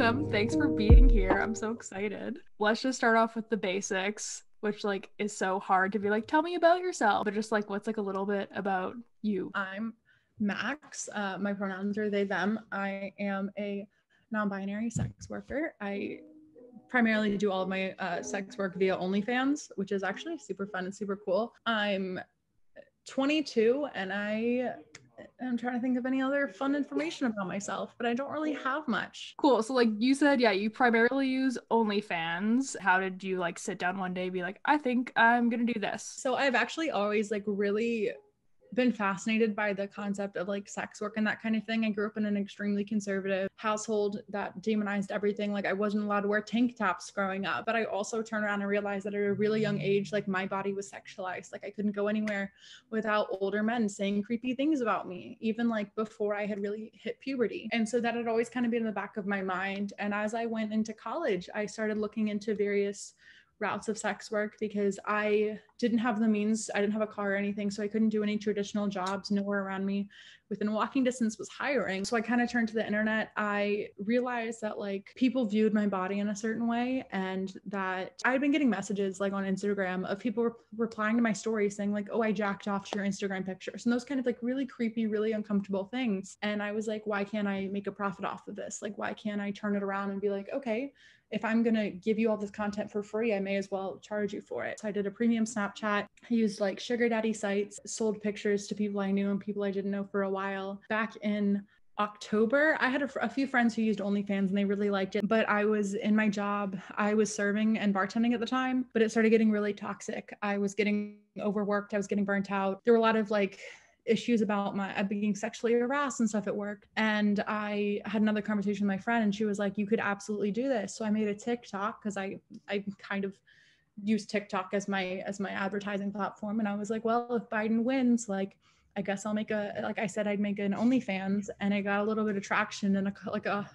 welcome. Thanks for being here. I'm so excited. Let's just start off with the basics, which like is so hard to be like, tell me about yourself, but just like what's like a little bit about you. I'm Max. Uh, my pronouns are they them. I am a non-binary sex worker. I primarily do all of my uh, sex work via OnlyFans, which is actually super fun and super cool. I'm 22 and I I'm trying to think of any other fun information about myself, but I don't really have much. Cool. So like you said, yeah, you primarily use OnlyFans. How did you like sit down one day be like, I think I'm gonna do this? So I've actually always like really been fascinated by the concept of like sex work and that kind of thing. I grew up in an extremely conservative household that demonized everything. Like I wasn't allowed to wear tank tops growing up, but I also turned around and realized that at a really young age, like my body was sexualized. Like I couldn't go anywhere without older men saying creepy things about me, even like before I had really hit puberty. And so that had always kind of been in the back of my mind. And as I went into college, I started looking into various routes of sex work because I didn't have the means. I didn't have a car or anything. So I couldn't do any traditional jobs. Nowhere around me within walking distance was hiring. So I kind of turned to the internet. I realized that like people viewed my body in a certain way and that I had been getting messages like on Instagram of people re- replying to my story saying like, oh, I jacked off to your Instagram pictures and those kind of like really creepy, really uncomfortable things. And I was like, why can't I make a profit off of this? Like, why can't I turn it around and be like, okay, if I'm going to give you all this content for free, I may as well charge you for it. So I did a premium Snapchat. I used like sugar daddy sites, sold pictures to people I knew and people I didn't know for a while. Back in October, I had a, a, few friends who used OnlyFans and they really liked it. But I was in my job, I was serving and bartending at the time, but it started getting really toxic. I was getting overworked, I was getting burnt out. There were a lot of like issues about my uh, being sexually harassed and stuff at work. And I had another conversation with my friend, and she was like, "You could absolutely do this." So I made a TikTok because I I kind of use TikTok as my as my advertising platform, and I was like, "Well, if Biden wins, like." I guess I'll make a like I said I'd make an OnlyFans and I got a little bit of traction and a, like a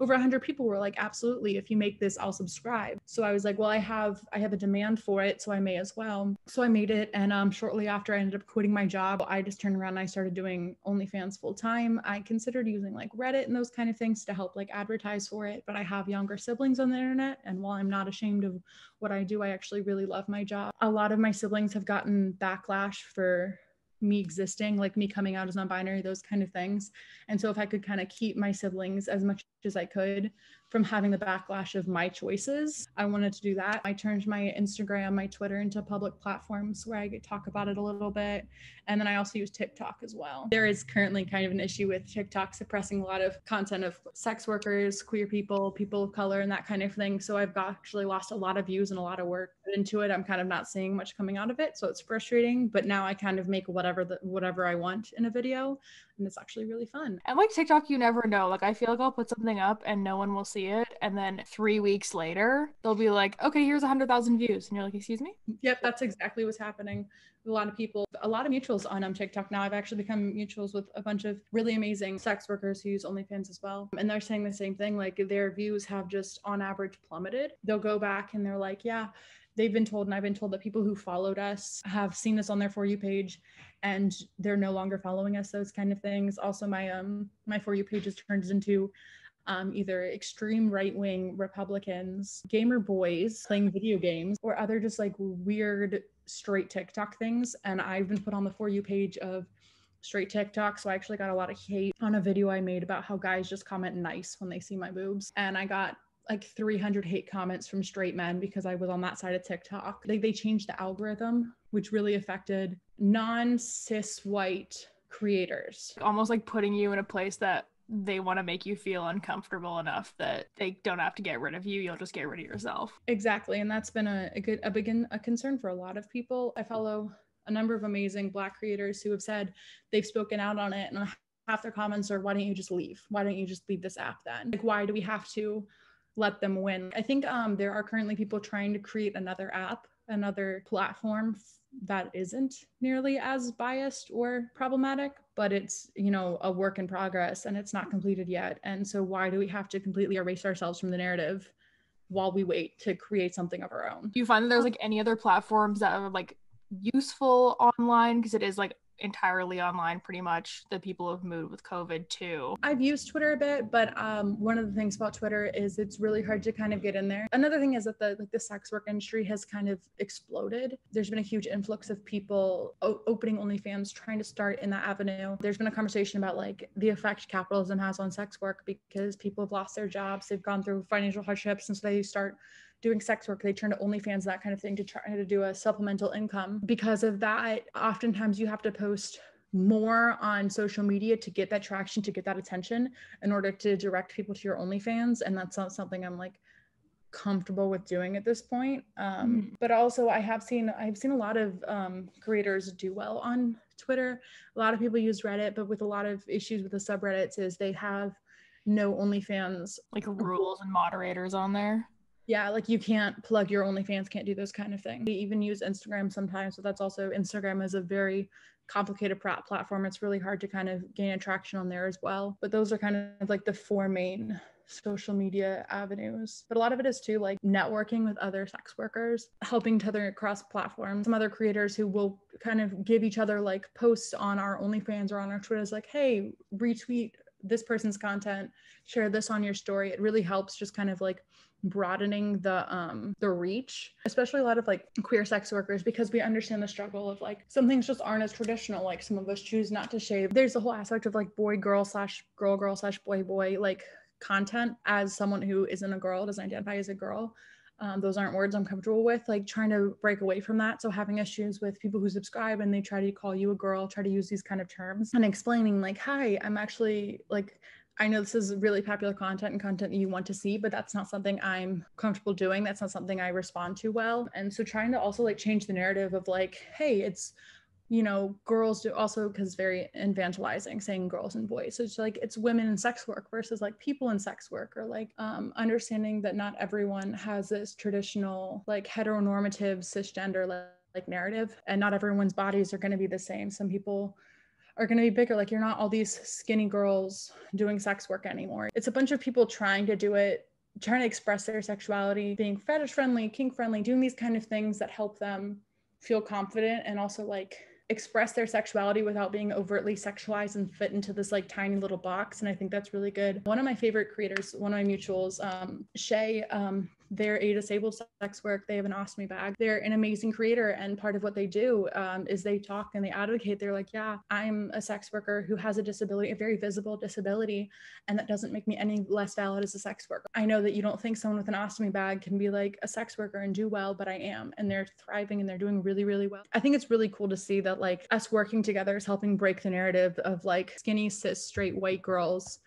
over 100 people were like absolutely if you make this i'll subscribe so i was like well i have i have a demand for it so i may as well so i made it and um, shortly after i ended up quitting my job i just turned around and i started doing onlyfans full time i considered using like reddit and those kind of things to help like advertise for it but i have younger siblings on the internet and while i'm not ashamed of what i do i actually really love my job a lot of my siblings have gotten backlash for me existing, like me coming out as non binary, those kind of things. And so if I could kind of keep my siblings as much as I could, from having the backlash of my choices. I wanted to do that. I turned my Instagram, my Twitter into public platforms where I could talk about it a little bit. And then I also use TikTok as well. There is currently kind of an issue with TikTok suppressing a lot of content of sex workers, queer people, people of color, and that kind of thing. So I've actually lost a lot of views and a lot of work into it. I'm kind of not seeing much coming out of it. So it's frustrating, but now I kind of make whatever the, whatever I want in a video. And it's actually really fun. And like TikTok, you never know. Like I feel like I'll put something up and no one will see see it. And then three weeks later, they'll be like, okay, here's 100,000 views. And you're like, excuse me? Yep, that's exactly what's happening. A lot of people, a lot of mutuals on um, TikTok now. I've actually become mutuals with a bunch of really amazing sex workers who use OnlyFans as well. And they're saying the same thing like their views have just on average plummeted. They'll go back and they're like, yeah, they've been told and I've been told that people who followed us have seen this on their for you page and they're no longer following us those kind of things also my um my for you page has turned into um, either extreme right wing Republicans, gamer boys playing video games, or other just like weird straight TikTok things. And I've been put on the For You page of straight TikTok. So I actually got a lot of hate on a video I made about how guys just comment nice when they see my boobs. And I got like 300 hate comments from straight men because I was on that side of TikTok. Like they changed the algorithm, which really affected non cis white creators. Almost like putting you in a place that they want to make you feel uncomfortable enough that they don't have to get rid of you you'll just get rid of yourself exactly and that's been a, a good a big a concern for a lot of people i follow a number of amazing black creators who have said they've spoken out on it and half their comments are why don't you just leave why don't you just leave this app then like why do we have to let them win i think um, there are currently people trying to create another app another platform that isn't nearly as biased or problematic, but it's, you know, a work in progress and it's not completed yet. And so why do we have to completely erase ourselves from the narrative while we wait to create something of our own? Do you find that there's um, like any other platforms that are like useful online because it is like entirely online pretty much the people have moved with covid too i've used twitter a bit but um, one of the things about twitter is it's really hard to kind of get in there another thing is that the like the sex work industry has kind of exploded there's been a huge influx of people o- opening onlyfans trying to start in that avenue there's been a conversation about like the effect capitalism has on sex work because people have lost their jobs they've gone through financial hardships and so they start doing sex work. They turn to OnlyFans, that kind of thing, to try to do a supplemental income. Because of that, oftentimes you have to post more on social media to get that traction, to get that attention in order to direct people to your OnlyFans. And that's not something I'm like comfortable with doing at this point. Um, mm-hmm. But also, I have seen I've seen a lot of um, creators do well on Twitter. A lot of people use Reddit, but with a lot of issues with the subreddits is they have no OnlyFans like rules and moderators on there yeah like you can't plug your onlyfans can't do those kind of things We even use instagram sometimes but that's also instagram is a very complicated platform it's really hard to kind of gain attraction on there as well but those are kind of like the four main social media avenues but a lot of it is too like networking with other sex workers helping each other across platforms some other creators who will kind of give each other like posts on our onlyfans or on our twitter is like hey retweet this person's content share this on your story it really helps just kind of like broadening the um the reach especially a lot of like queer sex workers because we understand the struggle of like some things just aren't as traditional like some of us choose not to shave there's the whole aspect of like boy girl slash girl girl slash boy boy like content as someone who isn't a girl doesn't identify as a girl um, those aren't words I'm comfortable with, like trying to break away from that. So having issues with people who subscribe and they try to call you a girl, try to use these kind of terms and explaining like, hi, I'm actually like, I know this is really popular content and content that you want to see, but that's not something I'm comfortable doing. That's not something I respond to well. And so trying to also like change the narrative of like, hey, it's you know, girls do also because very evangelizing, saying girls and boys. So it's like it's women in sex work versus like people in sex work, or like um, understanding that not everyone has this traditional like heteronormative cisgender like narrative, and not everyone's bodies are going to be the same. Some people are going to be bigger. Like you're not all these skinny girls doing sex work anymore. It's a bunch of people trying to do it trying to express their sexuality being fetish friendly kink friendly doing these kind of things that help them feel confident and also like express their sexuality without being overtly sexualized and fit into this like tiny little box. And I think that's really good. One of my favorite creators, one of my mutuals, um, Shay um, they're a disabled sex work. They have an ostomy bag. They're an amazing creator. And part of what they do um, is they talk and they advocate. They're like, yeah, I'm a sex worker who has a disability, a very visible disability. And that doesn't make me any less valid as a sex worker. I know that you don't think someone with an ostomy bag can be like a sex worker and do well, but I am. And they're thriving and they're doing really, really well. I think it's really cool to see that like us working together is helping break the narrative of like skinny, cis, straight, white girls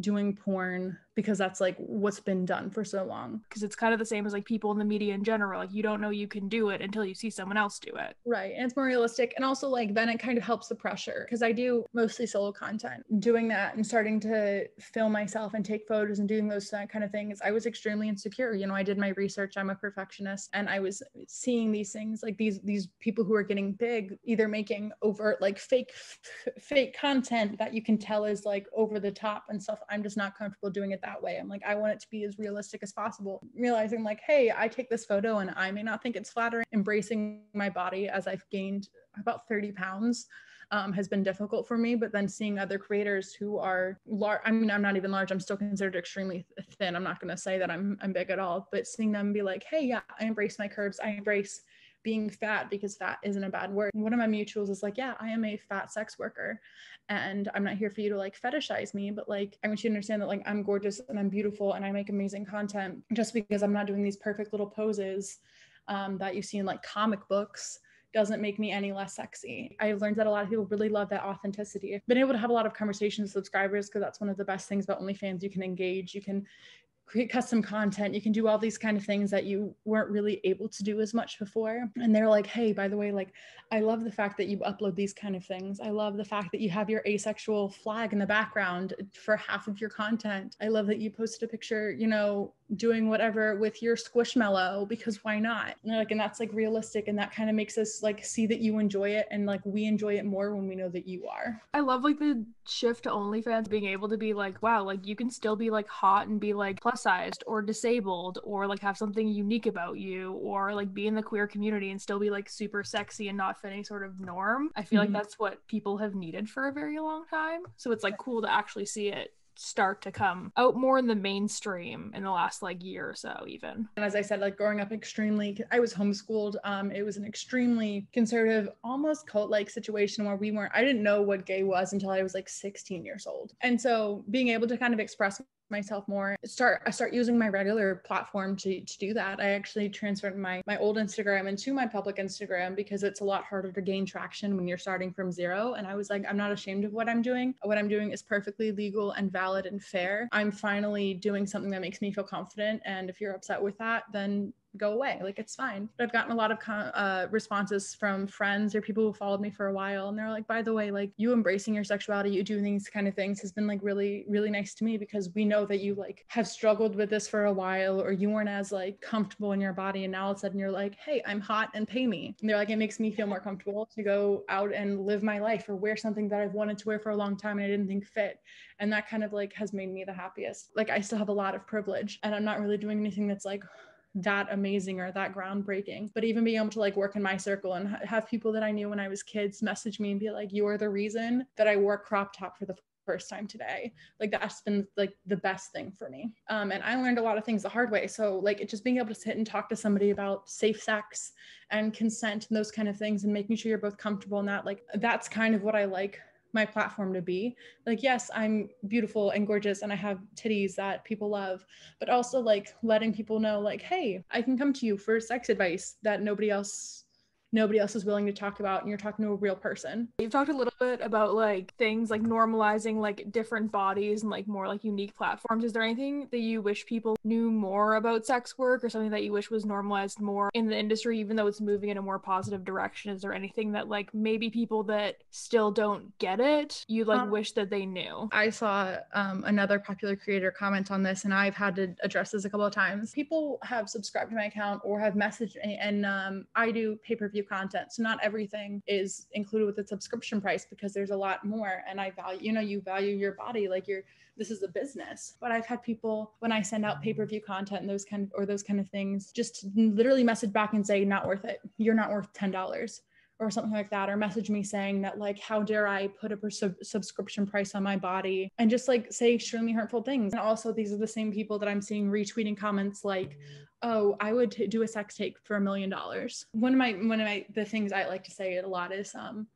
doing porn because that's like what's been done for so long. Because it's kind of the same as like people in the media in general. Like you don't know you can do it until you see someone else do it. Right. And it's more realistic. And also like then it kind of helps the pressure because I do mostly solo content. Doing that and starting to film myself and take photos and doing those kind of things, I was extremely insecure. You know, I did my research. I'm a perfectionist and I was seeing these things like these these people who are getting big either making overt like fake f- fake content that you can tell is like over the top and stuff. I'm just not comfortable doing it that way. I'm like, I want it to be as realistic as possible. Realizing, like, hey, I take this photo and I may not think it's flattering. Embracing my body as I've gained about 30 pounds. Um, has been difficult for me. But then seeing other creators who are large, I mean, I'm not even large, I'm still considered extremely thin. I'm not going to say that I'm, I'm big at all, but seeing them be like, hey, yeah, I embrace my curves, I embrace being fat because fat isn't a bad word. One of my mutuals is like, yeah, I am a fat sex worker and I'm not here for you to like fetishize me, but like I want you to understand that like I'm gorgeous and I'm beautiful and I make amazing content just because I'm not doing these perfect little poses um, that you see in like comic books doesn't make me any less sexy. I've learned that a lot of people really love that authenticity. I've been able to have a lot of conversations with subscribers because that's one of the best things about OnlyFans. You can engage, you can create custom content you can do all these kind of things that you weren't really able to do as much before and they're like hey by the way like i love the fact that you upload these kind of things i love the fact that you have your asexual flag in the background for half of your content i love that you posted a picture you know doing whatever with your squishmallow because why not and like and that's like realistic and that kind of makes us like see that you enjoy it and like we enjoy it more when we know that you are i love like the shift to onlyfans being able to be like wow like you can still be like hot and be like plus-sized or disabled or like have something unique about you or like be in the queer community and still be like super sexy and not fit any sort of norm. I feel mm-hmm. like that's what people have needed for a very long time. So it's like cool to actually see it start to come out more in the mainstream in the last like year or so even and as i said like growing up extremely i was homeschooled um it was an extremely conservative almost cult like situation where we weren't i didn't know what gay was until i was like 16 years old and so being able to kind of express myself more start i start using my regular platform to, to do that i actually transferred my my old instagram into my public instagram because it's a lot harder to gain traction when you're starting from zero and i was like i'm not ashamed of what i'm doing what i'm doing is perfectly legal and valid and fair i'm finally doing something that makes me feel confident and if you're upset with that then go away. Like it's fine. But I've gotten a lot of uh, responses from friends or people who followed me for a while, and they're like, by the way, like you embracing your sexuality, you doing these kind of things has been like really, really nice to me because we know that you like have struggled with this for a while, or you weren't as like comfortable in your body, and now all of a sudden you're like, hey, I'm hot and pay me. And they're like, it makes me feel more comfortable to go out and live my life or wear something that I've wanted to wear for a long time and I didn't think fit. And that kind of like has made me the happiest. Like I still have a lot of privilege, and I'm not really doing anything that's like that amazing or that groundbreaking but even being able to like work in my circle and have people that i knew when i was kids message me and be like you are the reason that i wore crop top for the first time today like that's been like the best thing for me um, and i learned a lot of things the hard way so like just being able to sit and talk to somebody about safe sex and consent and those kind of things and making sure you're both comfortable in that like that's kind of what i like my platform to be like yes i'm beautiful and gorgeous and i have titties that people love but also like letting people know like hey i can come to you for sex advice that nobody else nobody else is willing to talk about and you're talking to a real person. You've talked a little bit about like things like normalizing like different bodies and like more like unique platforms. Is there anything that you wish people knew more about sex work or something that you wish was normalized more in the industry, even though it's moving in a more positive direction? Is there anything that like maybe people that still don't get it, you like um, wish that they knew? I saw um, another popular creator comment on this and I've had to address this a couple of times. People have subscribed to my account or have messaged me and um, I do pay per view content. So not everything is included with the subscription price because there's a lot more. And I value, you know, you value your body like you're this is a business. But I've had people when I send out pay-per-view content and those kind of or those kind of things, just literally message back and say, not worth it. You're not worth ten dollars or something like that or message me saying that like how dare i put a pers- subscription price on my body and just like say extremely hurtful things and also these are the same people that i'm seeing retweeting comments like oh i would t- do a sex tape for a million dollars one of my one of my the things i like to say a lot is um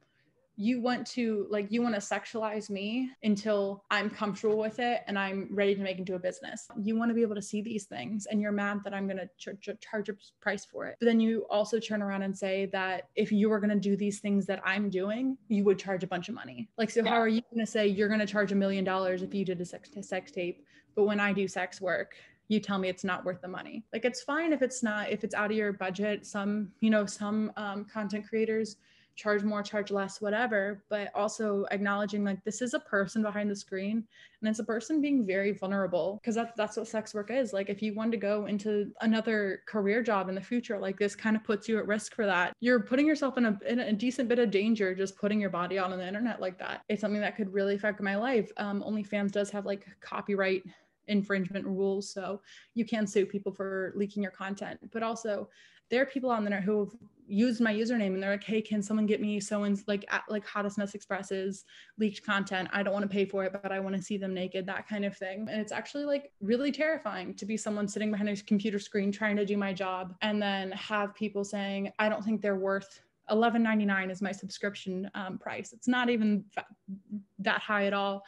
you want to like you want to sexualize me until i'm comfortable with it and i'm ready to make into a business you want to be able to see these things and you're mad that i'm going to ch- ch- charge a price for it but then you also turn around and say that if you were going to do these things that i'm doing you would charge a bunch of money like so yeah. how are you going to say you're going to charge a million dollars if you did a sex, sex tape but when i do sex work you tell me it's not worth the money like it's fine if it's not if it's out of your budget some you know some um, content creators charge more, charge less, whatever, but also acknowledging like this is a person behind the screen and it's a person being very vulnerable because that's that's what sex work is. Like if you want to go into another career job in the future, like this kind of puts you at risk for that. You're putting yourself in a, in a decent bit of danger just putting your body out on the internet like that. It's something that could really affect my life. Um, OnlyFans does have like copyright infringement rules. So you can sue people for leaking your content. But also, there are people on there who have used my username and they're like, hey, can someone get me so and like like hottest mess expresses leaked content? I don't want to pay for it, but I want to see them naked, that kind of thing. And it's actually like really terrifying to be someone sitting behind a computer screen trying to do my job and then have people saying, I don't think they're worth 11.99 is my subscription um, price. It's not even that high at all.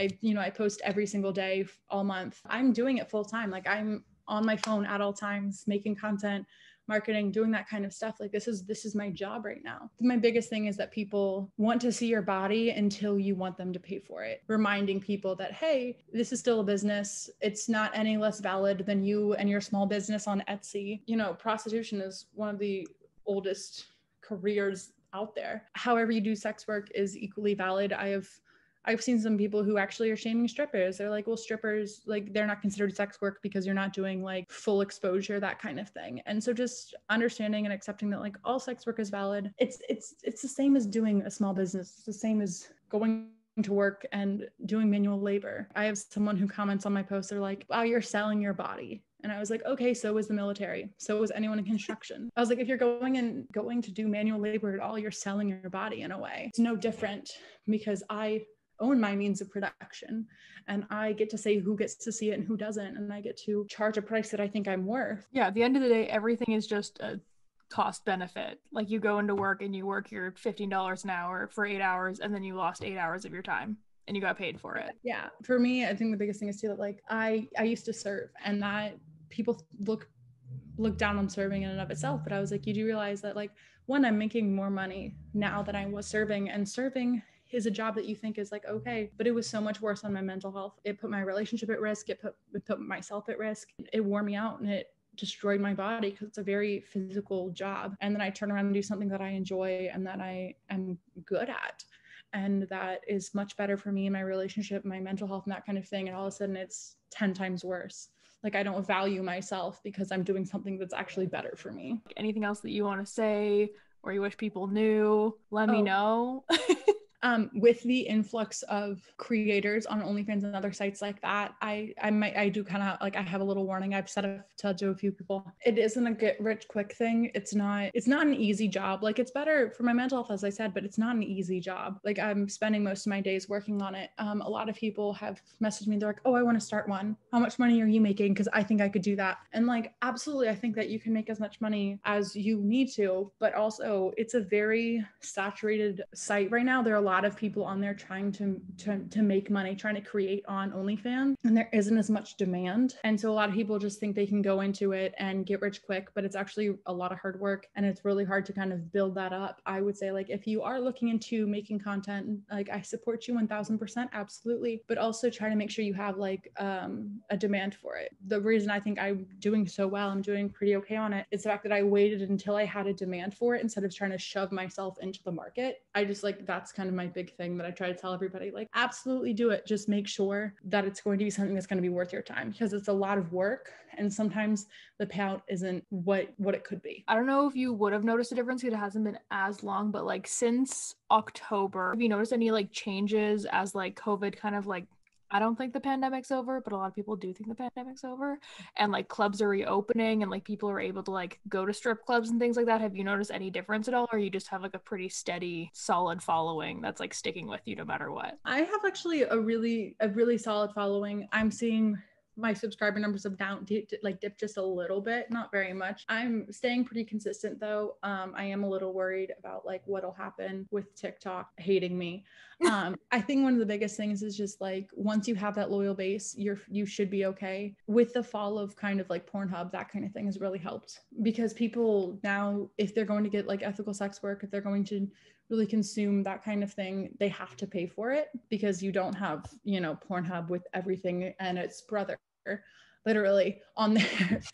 I, you know, I post every single day all month. I'm doing it full time. Like I'm on my phone at all times, making content, marketing, doing that kind of stuff. Like this is this is my job right now. My biggest thing is that people want to see your body until you want them to pay for it. Reminding people that hey, this is still a business. It's not any less valid than you and your small business on Etsy. You know, prostitution is one of the oldest careers out there. However you do sex work is equally valid. I have I've seen some people who actually are shaming strippers. They're like, well, strippers, like, they're not considered sex work because you're not doing like full exposure, that kind of thing. And so just understanding and accepting that like all sex work is valid. It's, it's, it's the same as doing a small business, it's the same as going to work and doing manual labor. I have someone who comments on my post, they're like, wow, you're selling your body. And I was like, okay, so was the military. So was anyone in construction. I was like, if you're going and going to do manual labor at all, you're selling your body in a way. It's no different because I own my means of production. And I get to say who gets to see it and who doesn't. And I get to charge a price that I think I'm worth. Yeah. At the end of the day, everything is just a cost benefit. Like you go into work and you work your $15 an hour for eight hours, and then you lost eight hours of your time and you got paid for it. Yeah. For me, I think the biggest thing is too that like I I used to serve and that people look look down on serving in and of itself, but I was like, you do realize that like one, I'm making more money now than I was serving and serving is a job that you think is like okay but it was so much worse on my mental health it put my relationship at risk it put, it put myself at risk it wore me out and it destroyed my body because it's a very physical job and then i turn around and do something that i enjoy and that i am good at and that is much better for me and my relationship my mental health and that kind of thing and all of a sudden it's 10 times worse like i don't value myself because i'm doing something that's actually better for me anything else that you want to say or you wish people knew let oh. me know um, with the influx of creators on OnlyFans and other sites like that, I I might I do kind of like I have a little warning. I've said it to a few people. It isn't a get rich quick thing. It's not it's not an easy job. Like it's better for my mental health, as I said, but it's not an easy job. Like I'm spending most of my days working on it. Um, a lot of people have messaged me. They're like, oh, I want to start one. How much money are you making? Because I think I could do that. And like absolutely, I think that you can make as much money as you need to. But also, it's a very saturated site right now. There are a lot lot of people on there trying to, to, to make money, trying to create on OnlyFans, and there isn't as much demand. And so a lot of people just think they can go into it and get rich quick, but it's actually a lot of hard work and it's really hard to kind of build that up. I would say, like, if you are looking into making content, like, I support you 1000%, absolutely, but also try to make sure you have like um, a demand for it. The reason I think I'm doing so well, I'm doing pretty okay on it, is the fact that I waited until I had a demand for it instead of trying to shove myself into the market. I just like that's kind of my big thing that I try to tell everybody like, absolutely do it. Just make sure that it's going to be something that's going to be worth your time because it's a lot of work. And sometimes the payout isn't what what it could be. I don't know if you would have noticed a difference because it hasn't been as long, but like since October, have you noticed any like changes as like COVID kind of like I don't think the pandemic's over, but a lot of people do think the pandemic's over. Mm. And like clubs are reopening and like people are able to like go to strip clubs and things like that. Have you noticed any difference at all? Or you just have like a pretty steady, solid following that's like sticking with you no matter what? I have actually a really, a really solid following. I'm seeing my subscriber numbers have down dip, like dipped just a little bit not very much i'm staying pretty consistent though um, i am a little worried about like what'll happen with tiktok hating me um, I think one of the biggest things is just like once you have that loyal base, you're you should be okay. With the fall of kind of like Pornhub, that kind of thing has really helped because people now, if they're going to get like ethical sex work, if they're going to really consume that kind of thing, they have to pay for it because you don't have you know Pornhub with everything and its brother literally on there.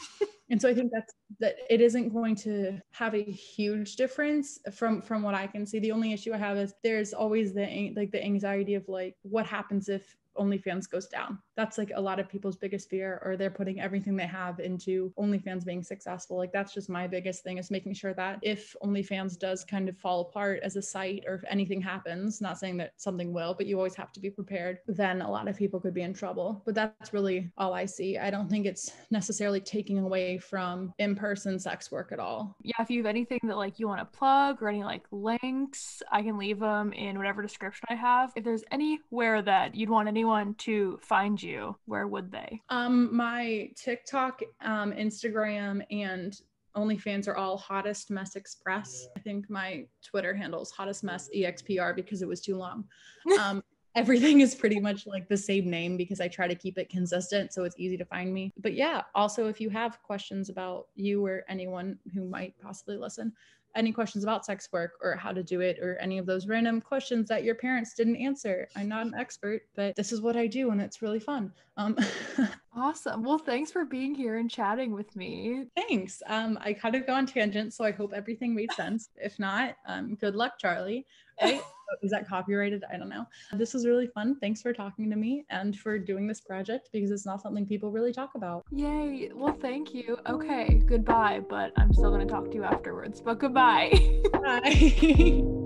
and so i think that's that it isn't going to have a huge difference from from what i can see the only issue i have is there's always the like the anxiety of like what happens if OnlyFans goes down. That's like a lot of people's biggest fear, or they're putting everything they have into OnlyFans being successful. Like that's just my biggest thing is making sure that if OnlyFans does kind of fall apart as a site or if anything happens, not saying that something will, but you always have to be prepared, then a lot of people could be in trouble. But that's really all I see. I don't think it's necessarily taking away from in person sex work at all. Yeah, if you have anything that like you want to plug or any like links, I can leave them in whatever description I have. If there's anywhere that you'd want anyone anyone to find you, where would they? Um, my TikTok, um, Instagram, and OnlyFans are all hottest mess express. I think my Twitter handle is hottest mess expr because it was too long. Um, everything is pretty much like the same name because I try to keep it consistent so it's easy to find me. But yeah, also if you have questions about you or anyone who might possibly listen, any questions about sex work or how to do it or any of those random questions that your parents didn't answer. I'm not an expert, but this is what I do and it's really fun. Um, awesome. Well, thanks for being here and chatting with me. Thanks. Um, I kind of go on tangent, so I hope everything made sense. If not, um, good luck, Charlie. Right? is that copyrighted? I don't know. This was really fun. Thanks for talking to me and for doing this project because it's not something people really talk about. Yay. Well, thank you. Okay. Goodbye. But I'm still going to talk to you afterwards. But goodbye. Bye.